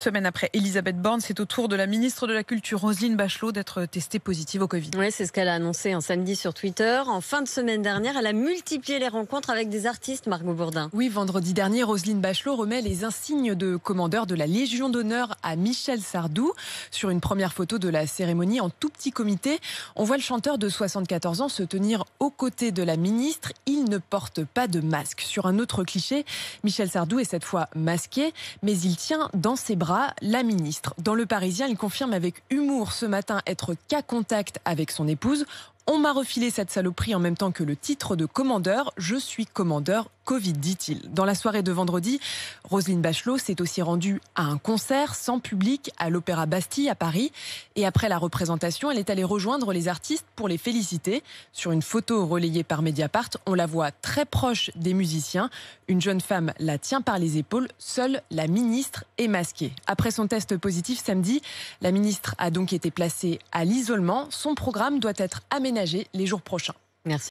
Semaine après Elisabeth Borne, c'est au tour de la ministre de la Culture, Roselyne Bachelot, d'être testée positive au Covid. Oui, c'est ce qu'elle a annoncé un samedi sur Twitter. En fin de semaine dernière, elle a multiplié les rencontres avec des artistes, Margot Bourdin. Oui, vendredi dernier, Roselyne Bachelot remet les insignes de commandeur de la Légion d'honneur à Michel Sardou. Sur une première photo de la cérémonie en tout petit comité, on voit le chanteur de 74 ans se tenir aux côtés de la ministre. Il ne porte pas de masque. Sur un autre cliché, Michel Sardou est cette fois masqué, mais il tient dans ses bras la ministre. Dans Le Parisien, il confirme avec humour ce matin être cas contact avec son épouse. On m'a refilé cette saloperie en même temps que le titre de commandeur. Je suis commandeur Covid, dit-il. Dans la soirée de vendredi, Roselyne Bachelot s'est aussi rendue à un concert sans public à l'Opéra Bastille à Paris. Et après la représentation, elle est allée rejoindre les artistes pour les féliciter. Sur une photo relayée par Mediapart, on la voit très proche des musiciens. Une jeune femme la tient par les épaules. Seule la ministre est masquée. Après son test positif samedi, la ministre a donc été placée à l'isolement. Son programme doit être aménagé les jours prochains. Merci.